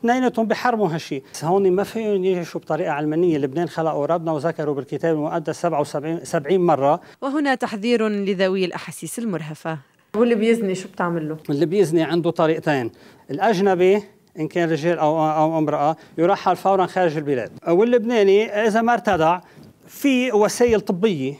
S14: اثنيناتهم بحرموا هالشيء، هون ما فيهم يعيشوا بطريقه علمانيه، لبنان خلقوا ربنا وذكروا بالكتاب المقدس 77 70 مره وهنا تحذير لذوي
S3: الاحاسيس المرهفه واللي بيزني شو بتعمل له؟
S14: اللي بيزني عنده طريقتين، الاجنبي إن كان رجال أو أو امرأة يرحل فورا خارج البلاد واللبناني إذا ما ارتدع في وسائل طبية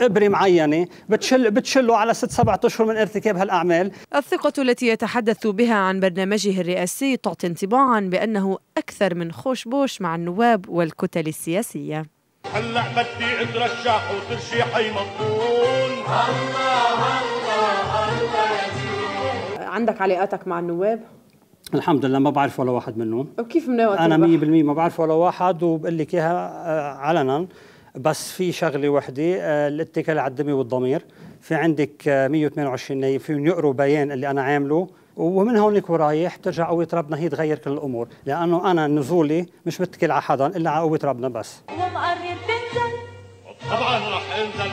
S14: ابره معينه بتشل بتشله على ست سبعة اشهر من ارتكاب هالاعمال الثقه التي يتحدث بها عن برنامجه
S3: الرئاسي تعطي انطباعا بانه اكثر من خوش بوش مع النواب والكتل
S9: السياسيه هلا بدي اترشح وترشيحي مضمون الله الله الله
S3: عندك علاقاتك مع النواب
S14: الحمد لله ما بعرف ولا واحد منهم
S3: وكيف مناوت انا 100%
S14: ما بعرف ولا واحد وبقول لك اياها آه، علنا بس في شغله وحده آه، الاتكال على الدمي والضمير في عندك 128 آه، نايب فيهم يقروا بيان اللي انا عامله ومن هونك ورايح ترجع قوة ربنا هي تغير كل الأمور لأنه أنا نزولي مش متكل على حدا إلا على قوة ربنا بس تنزل
S5: طبعا راح انزل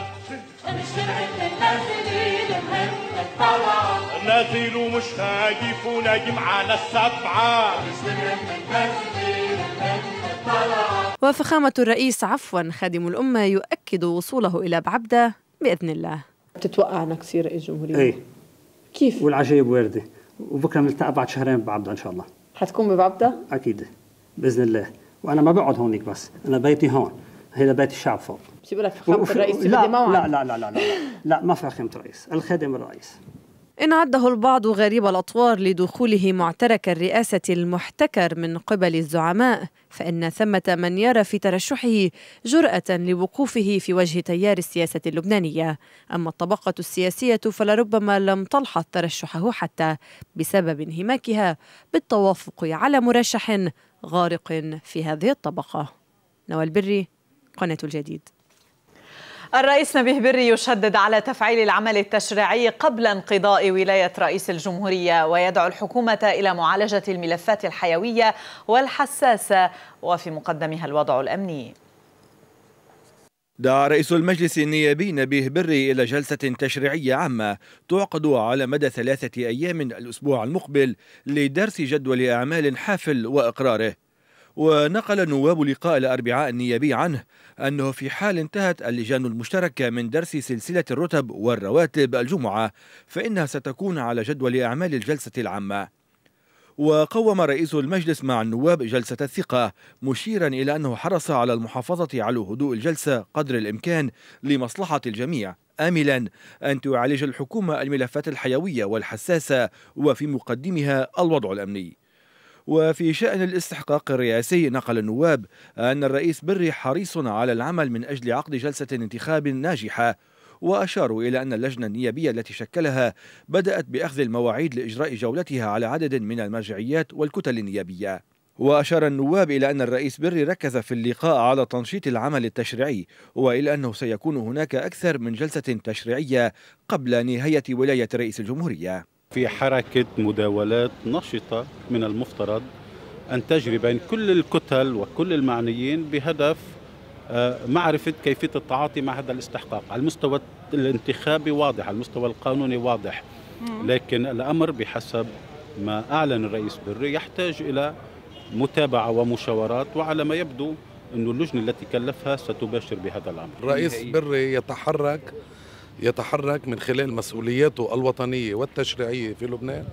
S5: مش المهم نازل ومش هاجف وناجم على السبعة
S3: وفخامة الرئيس عفوا خادم الأمة يؤكد وصوله إلى بعبدة بإذن الله
S14: بتتوقع أنك تصير رئيس جمهورية ايه كيف؟ والعجيب واردة وبكرة نلتقى بعد شهرين بعبدة إن شاء الله حتكون ببعبدة؟ أكيد بإذن الله وأنا ما بقعد هونيك بس أنا بيتي هون هذا بيت الشعب فوق بسيب لك فخامة الرئيس لا, لا لا لا لا لا لا ما فخامة الرئيس الخادم الرئيس
S3: إن عده البعض غريب الأطوار لدخوله معترك الرئاسة المحتكر من قبل الزعماء فإن ثمة من يرى في ترشحه جرأة لوقوفه في وجه تيار السياسة اللبنانية أما الطبقة السياسية فلربما لم تلحظ ترشحه حتى بسبب انهماكها بالتوافق على مرشح غارق في هذه الطبقة نوال بري قناة الجديد
S1: الرئيس نبيه بري يشدد على تفعيل العمل التشريعي قبل انقضاء ولاية رئيس الجمهورية ويدعو الحكومة إلى معالجة الملفات الحيوية والحساسة وفي مقدمها الوضع الأمني
S9: دعا رئيس المجلس النيابي نبيه بري إلى جلسة تشريعية عامة تعقد على مدى ثلاثة أيام الأسبوع المقبل لدرس جدول أعمال حافل وإقراره ونقل نواب لقاء الأربعاء النيابي عنه أنه في حال انتهت اللجان المشتركة من درس سلسلة الرتب والرواتب الجمعة فإنها ستكون على جدول أعمال الجلسة العامة وقوم رئيس المجلس مع النواب جلسة الثقة مشيرا إلى أنه حرص على المحافظة على هدوء الجلسة قدر الإمكان لمصلحة الجميع آملا أن تعالج الحكومة الملفات الحيوية والحساسة وفي مقدمها الوضع الأمني وفي شأن الاستحقاق الرئاسي نقل النواب أن الرئيس بري حريص على العمل من أجل عقد جلسة انتخاب ناجحة وأشاروا إلى أن اللجنة النيابية التي شكلها بدأت بأخذ المواعيد لإجراء جولتها على عدد من المرجعيات والكتل النيابية وأشار النواب إلى أن الرئيس بري ركز في اللقاء على تنشيط العمل التشريعي وإلى أنه سيكون هناك أكثر من جلسة تشريعية
S2: قبل نهاية ولاية رئيس الجمهورية في حركة مداولات نشطة من المفترض أن تجري بين كل الكتل وكل المعنيين بهدف آه، معرفة كيفية التعاطي مع هذا الاستحقاق على المستوى الانتخابي واضح على المستوى القانوني واضح لكن الأمر بحسب ما أعلن الرئيس بري يحتاج إلى متابعة ومشاورات وعلى ما يبدو أن اللجنة التي
S5: كلفها ستباشر بهذا الأمر الرئيس بري يتحرك يتحرك من خلال مسؤولياته الوطنية والتشريعية في لبنان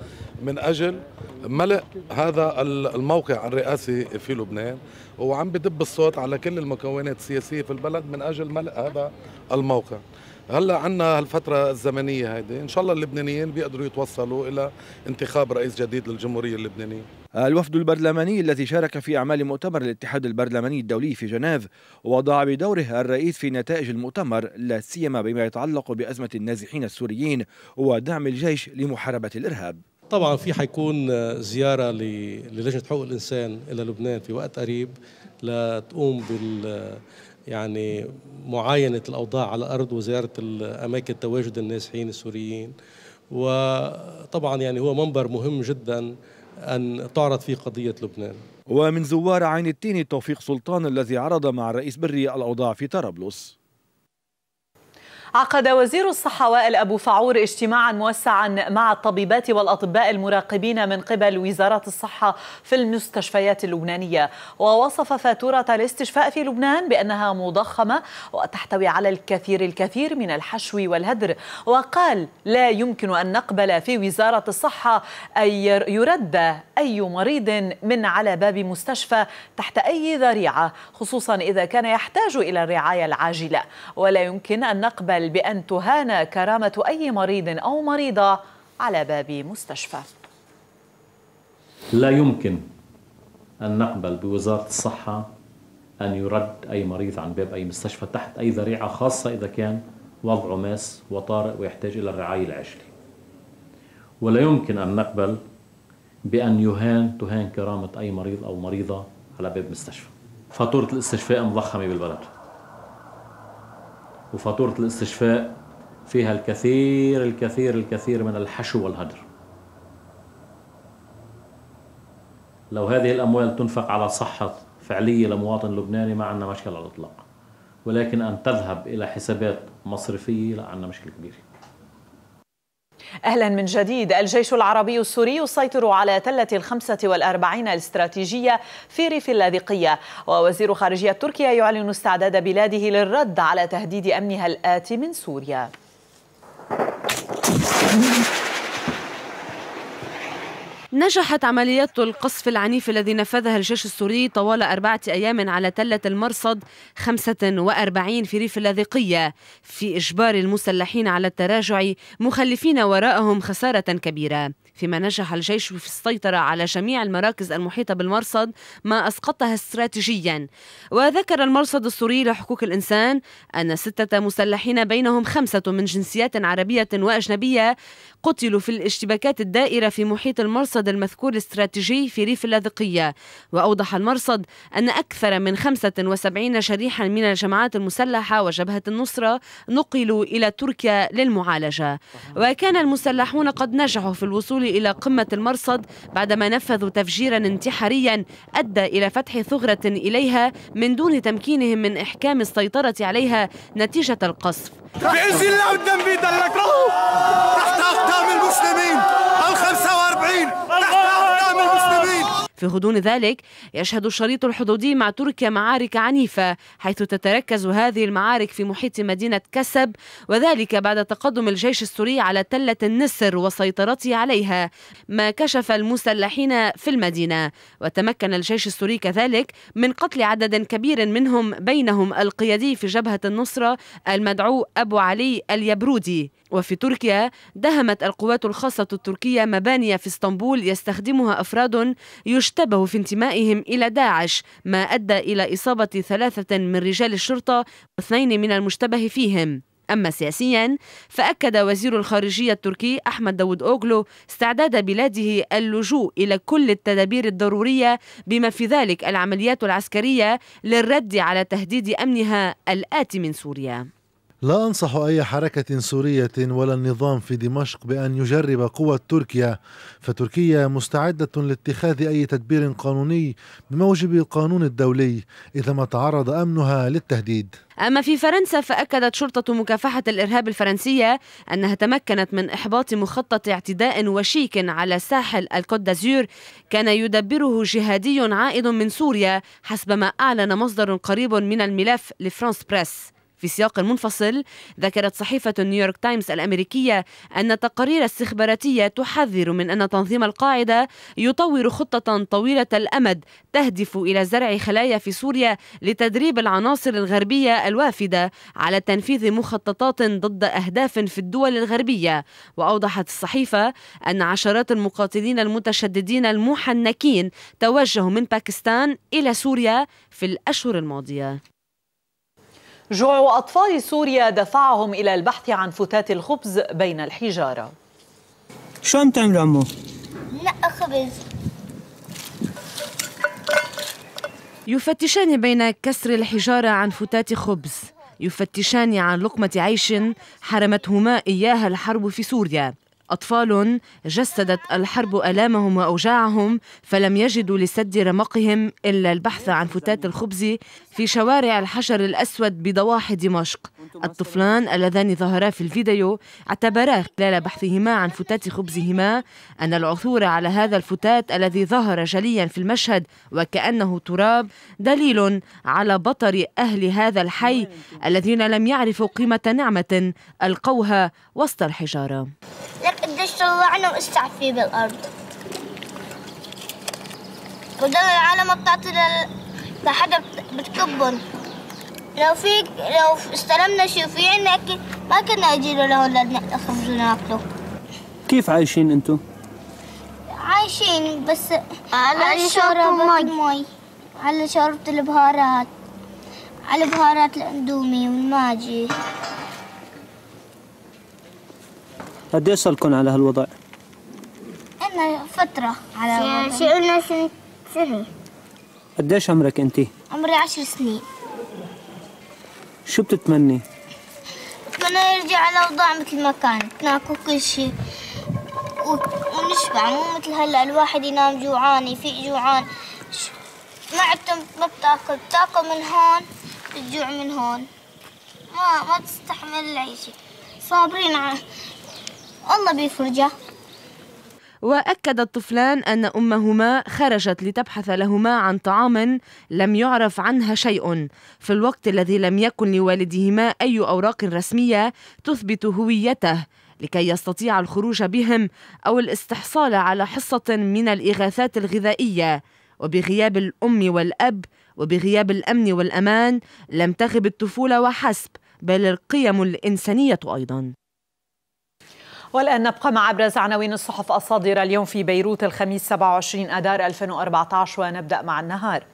S5: من أجل ملء هذا الموقع الرئاسي في لبنان وعم بدب الصوت على كل المكونات السياسية في البلد من أجل ملء هذا الموقع هلا عندنا هالفتره الزمنيه هيدي ان شاء الله اللبنانيين بيقدروا يتوصلوا الى انتخاب رئيس جديد للجمهوريه اللبنانيه
S9: الوفد البرلماني الذي شارك في أعمال مؤتمر الاتحاد البرلماني الدولي في جنيف وضع بدوره الرئيس في نتائج المؤتمر لا سيما بما يتعلق بأزمة النازحين السوريين ودعم الجيش لمحاربة الإرهاب
S2: طبعا في حيكون زيارة للجنة حقوق الإنسان إلى لبنان في وقت قريب لتقوم بال يعني معاينة الأوضاع على الأرض وزيارة أماكن تواجد النازحين السوريين وطبعا يعني هو منبر مهم جدا أن
S9: تعرض فيه قضية لبنان ومن زوار عين التين توفيق سلطان الذي عرض مع الرئيس بري الأوضاع في طرابلس
S1: عقد وزير الصحة وائل أبو فعور اجتماعا موسعا مع الطبيبات والأطباء المراقبين من قبل وزارة الصحة في المستشفيات اللبنانية ووصف فاتورة الاستشفاء في لبنان بأنها مضخمة وتحتوي على الكثير الكثير من الحشو والهدر وقال لا يمكن أن نقبل في وزارة الصحة أن يرد أي مريض من على باب مستشفى تحت أي ذريعة خصوصا إذا كان يحتاج إلى الرعاية العاجلة ولا يمكن أن نقبل يحتمل بأن تهان كرامة أي مريض أو مريضة على باب مستشفى
S11: لا يمكن أن نقبل بوزارة الصحة أن يرد أي مريض عن باب أي مستشفى تحت أي ذريعة خاصة إذا كان وضعه ماس وطارئ ويحتاج إلى الرعاية العاجلة ولا يمكن أن نقبل بأن يهان تهان كرامة أي مريض أو مريضة على باب مستشفى فاتورة الاستشفاء مضخمة بالبلد وفاتورة الاستشفاء فيها الكثير الكثير الكثير من الحشو والهدر لو هذه الأموال تنفق على صحة فعلية لمواطن لبناني ما عندنا مشكلة على الإطلاق ولكن أن تذهب إلى حسابات مصرفية لا عندنا مشكلة كبيرة
S1: أهلا من جديد الجيش العربي السوري يسيطر على تلة الخمسة والأربعين الاستراتيجية في ريف اللاذقية ووزير خارجية تركيا يعلن استعداد بلاده للرد على تهديد أمنها الآتي من سوريا
S13: نجحت عمليات القصف العنيف الذي نفذها الجيش السوري طوال أربعة أيام على تلة المرصد 45 في ريف اللاذقية في إجبار المسلحين على التراجع مخلفين وراءهم خسارة كبيرة فيما نجح الجيش في السيطرة على جميع المراكز المحيطة بالمرصد ما أسقطها استراتيجيا وذكر المرصد السوري لحقوق الإنسان أن ستة مسلحين بينهم خمسة من جنسيات عربية وأجنبية قتلوا في الاشتباكات الدائرة في محيط المرصد المرصد المذكور الاستراتيجي في ريف اللاذقية وأوضح المرصد أن أكثر من 75 شريحا من الجماعات المسلحة وجبهة النصرة نقلوا إلى تركيا للمعالجة وكان المسلحون قد نجحوا في الوصول إلى قمة المرصد بعدما نفذوا تفجيرا انتحاريا أدى إلى فتح ثغرة إليها من دون تمكينهم من إحكام السيطرة عليها نتيجة القصف
S2: بإذن الله والدم بيدلك
S9: تحت أقدام المسلمين
S13: في غضون ذلك يشهد الشريط الحدودي مع تركيا معارك عنيفة حيث تتركز هذه المعارك في محيط مدينة كسب وذلك بعد تقدم الجيش السوري على تلة النسر وسيطرته عليها ما كشف المسلحين في المدينة وتمكن الجيش السوري كذلك من قتل عدد كبير منهم بينهم القيادي في جبهة النصرة المدعو أبو علي اليبرودي وفي تركيا دهمت القوات الخاصة التركية مباني في اسطنبول يستخدمها أفراد يشتبه في انتمائهم إلى داعش ما أدى إلى إصابة ثلاثة من رجال الشرطة واثنين من المشتبه فيهم أما سياسيا فأكد وزير الخارجية التركي أحمد داود أوغلو استعداد بلاده اللجوء إلى كل التدابير الضرورية بما في ذلك العمليات العسكرية للرد على تهديد أمنها الآتي من سوريا
S5: لا أنصح أي حركة سورية ولا النظام في دمشق بأن يجرب قوة تركيا فتركيا مستعدة لاتخاذ أي تدبير قانوني بموجب القانون الدولي إذا ما تعرض أمنها للتهديد
S13: أما في فرنسا فأكدت شرطة مكافحة الإرهاب الفرنسية أنها تمكنت من إحباط مخطط اعتداء وشيك على ساحل الكوت دازور كان يدبره جهادي عائد من سوريا حسب ما أعلن مصدر قريب من الملف لفرانس بريس في سياق منفصل ذكرت صحيفة نيويورك تايمز الأمريكية أن تقارير استخباراتية تحذر من أن تنظيم القاعدة يطور خطة طويلة الأمد تهدف إلى زرع خلايا في سوريا لتدريب العناصر الغربية الوافدة على تنفيذ مخططات ضد أهداف في الدول الغربية وأوضحت الصحيفة أن عشرات المقاتلين المتشددين المحنكين توجهوا من باكستان إلى سوريا في الأشهر الماضية جوع أطفال سوريا دفعهم إلى البحث عن فتات الخبز بين
S1: الحجارة
S14: شو عم تعملوا عمو؟
S6: لا خبز
S13: يفتشان بين كسر الحجارة عن فتات خبز يفتشان عن لقمة عيش حرمتهما إياها الحرب في سوريا أطفال جسدت الحرب ألامهم وأوجاعهم فلم يجدوا لسد رمقهم إلا البحث عن فتات الخبز في شوارع الحجر الأسود بضواحي دمشق الطفلان اللذان ظهرا في الفيديو اعتبرا خلال بحثهما عن فتات خبزهما أن العثور على هذا الفتات الذي ظهر جليا في المشهد وكأنه تراب دليل على بطر أهل هذا الحي الذين لم يعرفوا قيمة نعمة ألقوها وسط الحجارة
S6: لك قديش طلعنا واستعفي بالأرض وده العالم بتعطي ده حاجة بتكبر لو في لو استلمنا شوفين ما كنا له لولا خبز ناكله
S14: كيف عايشين انتم؟
S6: عايشين بس على, شوربة المي على شوربة البهارات على بهارات الاندومي والماجي
S14: قد ايش صار على هالوضع؟
S6: لنا فترة على الوضع صار لنا سنة
S14: قديش عمرك انت؟
S6: عمري عشر سنين
S11: شو بتتمني؟
S6: بتمنى يرجع على مثل ما كانت ناكل كل شيء و... ونشبع مو مثل هلا الواحد ينام جوعان يفيق جوعان ما عدتم ما بتاكل بتاكل من هون بتجوع من هون ما ما تستحمل العيشه صابرين على الله بيفرجها
S13: وأكد الطفلان أن أمهما خرجت لتبحث لهما عن طعام لم يعرف عنها شيء في الوقت الذي لم يكن لوالدهما أي أوراق رسمية تثبت هويته لكي يستطيع الخروج بهم أو الاستحصال على حصة من الإغاثات الغذائية وبغياب الأم والأب وبغياب الأمن والأمان لم تغب الطفولة وحسب بل القيم الإنسانية أيضاً
S1: والآن نبقى مع أبرز عناوين الصحف الصادرة اليوم في بيروت الخميس 27 أدار 2014 ونبدأ مع النهار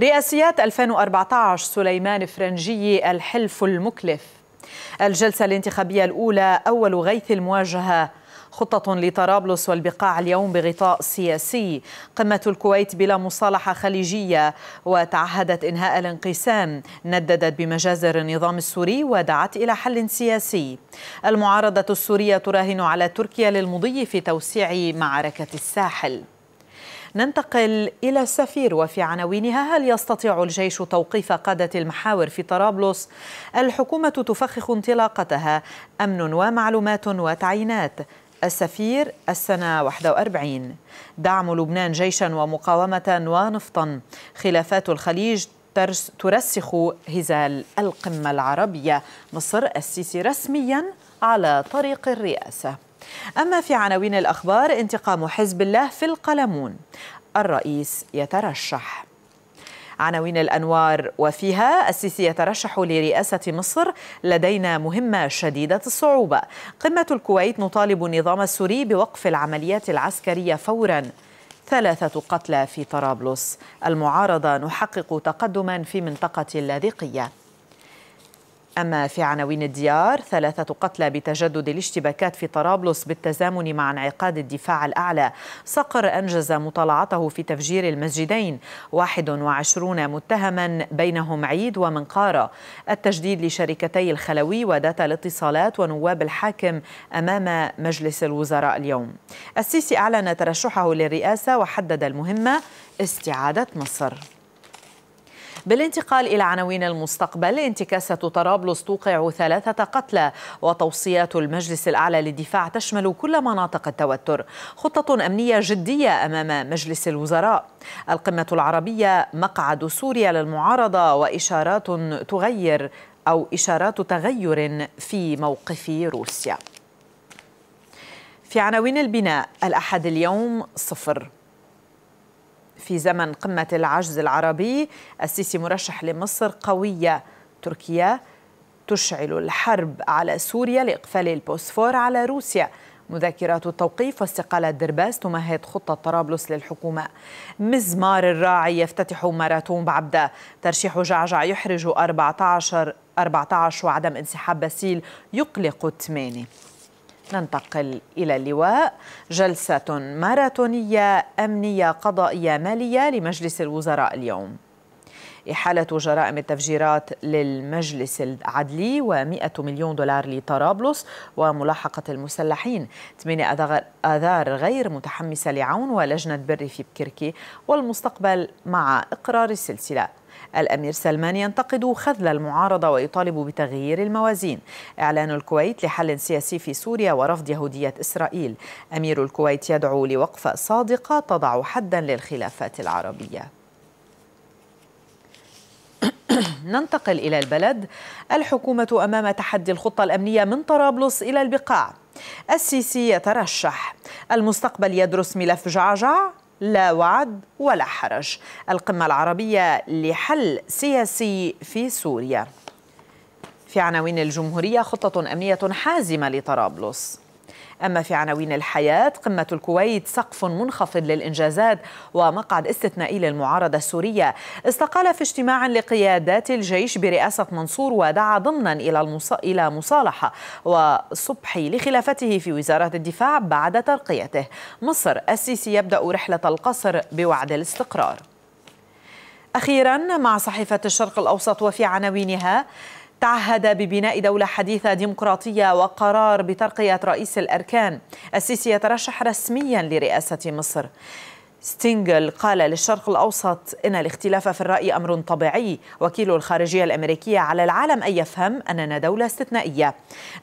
S1: رئاسيات 2014 سليمان فرنجي الحلف المكلف الجلسة الانتخابية الأولى أول غيث المواجهة خطة لطرابلس والبقاع اليوم بغطاء سياسي قمة الكويت بلا مصالحة خليجية وتعهدت إنهاء الانقسام نددت بمجازر النظام السوري ودعت إلى حل سياسي المعارضة السورية تراهن على تركيا للمضي في توسيع معركة الساحل ننتقل إلى السفير وفي عناوينها هل يستطيع الجيش توقيف قادة المحاور في طرابلس؟ الحكومة تفخخ انطلاقتها أمن ومعلومات وتعيينات السفير السنة 41 دعم لبنان جيشا ومقاومة ونفطا خلافات الخليج ترسخ هزال القمة العربية مصر السيسي رسميا على طريق الرئاسة أما في عناوين الأخبار انتقام حزب الله في القلمون الرئيس يترشح عناوين الأنوار وفيها السيسي يترشح لرئاسة مصر لدينا مهمة شديدة الصعوبة قمة الكويت نطالب النظام السوري بوقف العمليات العسكرية فوراً ثلاثة قتلى في طرابلس المعارضة نحقق تقدما في منطقة اللاذقية أما في عناوين الديار ثلاثة قتلى بتجدد الاشتباكات في طرابلس بالتزامن مع انعقاد الدفاع الأعلى صقر أنجز مطالعته في تفجير المسجدين 21 متهما بينهم عيد ومنقارة التجديد لشركتي الخلوي وداتا الاتصالات ونواب الحاكم أمام مجلس الوزراء اليوم السيسي أعلن ترشحه للرئاسة وحدد المهمة استعادة مصر بالانتقال إلى عناوين المستقبل انتكاسة طرابلس توقع ثلاثة قتلى وتوصيات المجلس الأعلى للدفاع تشمل كل مناطق التوتر خطة أمنية جدية أمام مجلس الوزراء القمة العربية مقعد سوريا للمعارضة وإشارات تغير أو إشارات تغير في موقف روسيا في عناوين البناء الأحد اليوم صفر في زمن قمة العجز العربي السيسي مرشح لمصر قوية تركيا تشعل الحرب على سوريا لإقفال البوسفور على روسيا مذكرات التوقيف واستقالة درباس تمهد خطة طرابلس للحكومة مزمار الراعي يفتتح ماراثون بعبدة ترشيح جعجع يحرج 14 14 وعدم انسحاب باسيل يقلق الثماني ننتقل إلى اللواء جلسة ماراثونية أمنية قضائية مالية لمجلس الوزراء اليوم إحالة جرائم التفجيرات للمجلس العدلي و100 مليون دولار لطرابلس وملاحقة المسلحين 8 آذار غير متحمسة لعون ولجنة بر في بكركي والمستقبل مع إقرار السلسلة الأمير سلمان ينتقد خذل المعارضة ويطالب بتغيير الموازين إعلان الكويت لحل سياسي في سوريا ورفض يهودية إسرائيل أمير الكويت يدعو لوقفة صادقة تضع حدا للخلافات العربية ننتقل إلى البلد الحكومة أمام تحدي الخطة الأمنية من طرابلس إلى البقاع السيسي يترشح المستقبل يدرس ملف جعجع لا وعد ولا حرج القمة العربية لحل سياسي في سوريا في عناوين الجمهورية خطة أمنية حازمة لطرابلس أما في عناوين الحياة قمة الكويت سقف منخفض للإنجازات ومقعد استثنائي للمعارضة السورية استقال في اجتماع لقيادات الجيش برئاسة منصور ودعا ضمنا إلى إلى مصالحة وصبحي لخلافته في وزارة الدفاع بعد ترقيته مصر السيسي يبدأ رحلة القصر بوعد الاستقرار أخيرا مع صحيفة الشرق الأوسط وفي عناوينها تعهد ببناء دولة حديثة ديمقراطية وقرار بترقية رئيس الأركان السيسي يترشح رسميا لرئاسة مصر ستينجل قال للشرق الأوسط إن الاختلاف في الرأي أمر طبيعي وكيل الخارجية الأمريكية على العالم أن يفهم أننا دولة استثنائية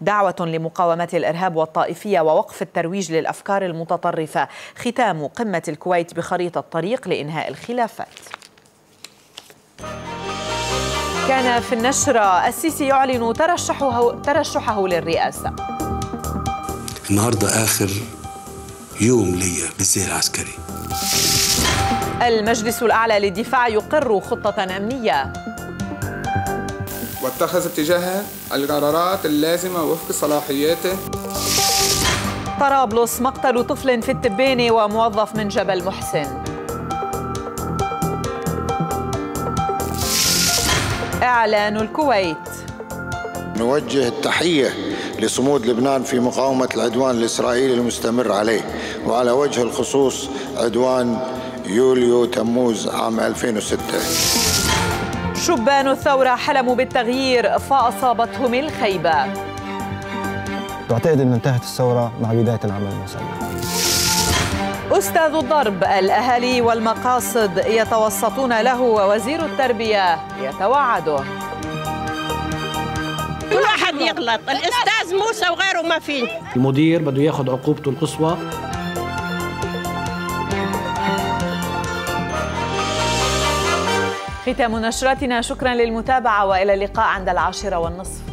S1: دعوة لمقاومة الإرهاب والطائفية ووقف الترويج للأفكار المتطرفة ختام قمة الكويت بخريطة طريق لإنهاء الخلافات كان في النشرة السيسي يعلن ترشحه, ترشحه للرئاسة
S2: النهاردة آخر يوم ليا بالزي العسكري
S1: المجلس الأعلى للدفاع يقر خطة أمنية
S4: واتخذ تجاهها القرارات اللازمة وفق صلاحياته
S1: طرابلس مقتل طفل في التبانة وموظف من جبل محسن إعلان الكويت
S4: نوجه التحية لصمود لبنان في مقاومة العدوان الإسرائيلي المستمر عليه وعلى وجه الخصوص عدوان يوليو تموز عام 2006
S1: شبان الثورة حلموا بالتغيير فأصابتهم الخيبة
S10: تعتقد أن انتهت الثورة مع بداية العمل المسلح
S1: أستاذ الضرب الأهالي والمقاصد يتوسطون له ووزير التربية يتوعده كل واحد يغلط الأستاذ موسى وغيره ما فيه
S11: المدير بده ياخذ عقوبته القصوى
S1: ختام نشرتنا شكرا للمتابعة وإلى اللقاء عند العاشرة والنصف